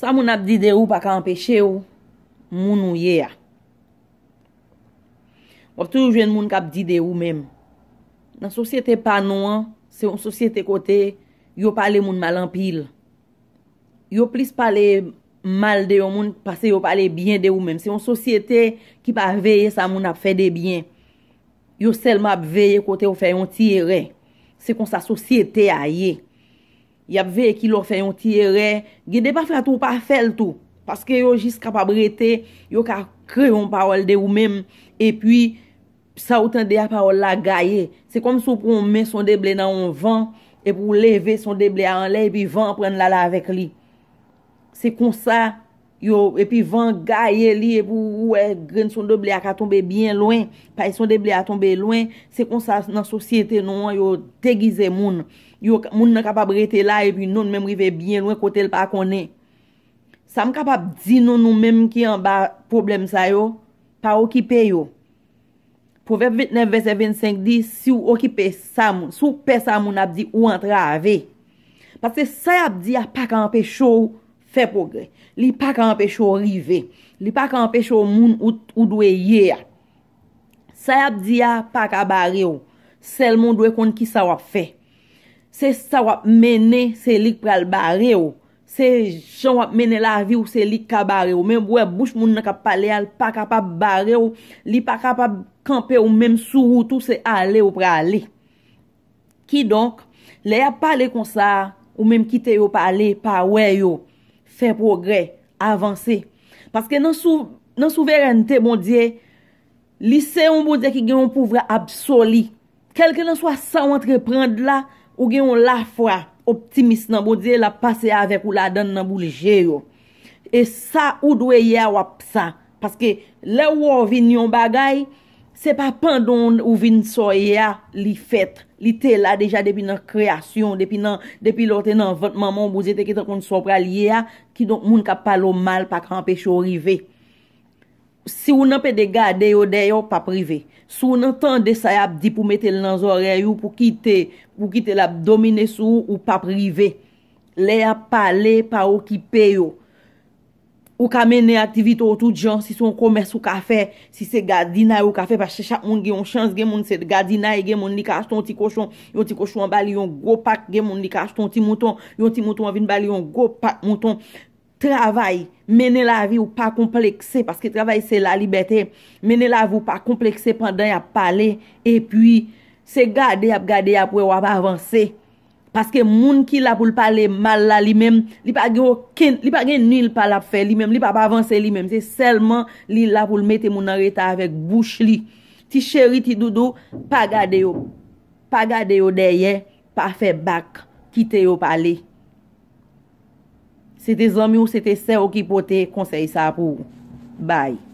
Sa moun ap di de ou pa ka anpeche ou, moun ou ye a. Wap tou yon jwen moun ka ap di de ou mem. Nan sosyete pa nou an, se yon sosyete kote, yon pale moun malan pil. Yon plis pale mal de yon moun, pase yon pale bien de ou mem. Se yon sosyete ki pa veye sa moun ap fe de bien. Yon sel map veye kote ou fe yon tire. Se yon sosyete a ye. y ap ve e ki lor fè yon tire, gè de pa fè tou pa fèl tou, paske yo jis kapabrete, yo ka kre yon parol de ou mèm, e pi sa outan de yon parol la gaye, se kom sou pou mè son deblè nan yon van, e pou leve son deblè an lè, e pi van pren lala avèk li. Se konsa, yo, epi van gaye li, epi ou e gren son de ble a ka tombe bien loin, pay e son de ble a tombe loin, se kon sa nan sosyete nou yo degize moun, yo moun nan kapab rete la, epi nou mèm rive bien loin kote l pa konen. Sa m kapab di nou nou mèm ki an ba problem sa yo, pa okipe yo. Provep 29, 27, 25 di, si ou okipe sa moun, si ou pe sa moun ap di ou antra ave. Pase sa ap di a pak anpe chou ou, Fe pou gre. Li pa ka anpecho rive. Li pa ka anpecho moun ou dwe ye a. Sa yap diya pa ka bare ou. Sel moun dwe kon ki sa wap fe. Se sa wap mene, se lik pra al bare ou. Se jan wap mene la vi ou se lik ka bare ou. Men mwen bouwe bouch moun nan ka pale al pa ka pa bare ou. Li pa ka pa kampe ou men sou ou tou se ale ou pra ale. Ki donk, li yap pale kon sa ou men kite yo pale pa we yo. Fè progrè, avansè. Paske nan souverenite bondye, liseyon bondye ki gen yon pouvre absoli. Kelke nan swa sa wantreprend la, ou gen yon lafwa, optimist nan bondye, la pase avek ou la dan nan bou ligeyo. E sa ou dwe yaw ap sa. Paske le wovin yon bagay, Se pa pandon ou vin soye ya li fet, li te la deja depi nan kreasyon, depi nan, depi lorten nan vantman moun bouze te kitakon sopral ye ya, ki don moun ka palo mal pa kranpecho rive. Si ou nan pe de gade yo deyo, pa prive. Si ou nan tan de sa yap di pou metel nan zore yo pou kite, pou kite lap domine sou ou pa prive. Le ya pale pa okipe yo. Ou ka mene aktivite ou tout jan, si son komers ou ka fe, si se gadina ou ka fe, pa chak moun gen yon chans gen moun, se gadina gen moun, ni ka ashton ti koshon, yon ti koshon bali, yon go pak gen moun, ni ka ashton ti mouton, yon ti mouton avin bali, yon go pak mouton. Travay, mene la vi ou pa komplekse, paske travay se la libetè, mene la vi ou pa komplekse pandan ya pale, e pi se gade ap gade ap we wap avanse. Paske moun ki la pou l pale mal la li mem, li pa gen nil pale ap fe, li mem, li pa pa avanse li mem, se selman li la pou l mete moun anreta avek bouch li. Ti cheri, ti doudou, pa gade yo, pa gade yo deye, pa fe bak, kite yo pale. Se te zami ou se te se o ki pote, konsey sa pou. Bay.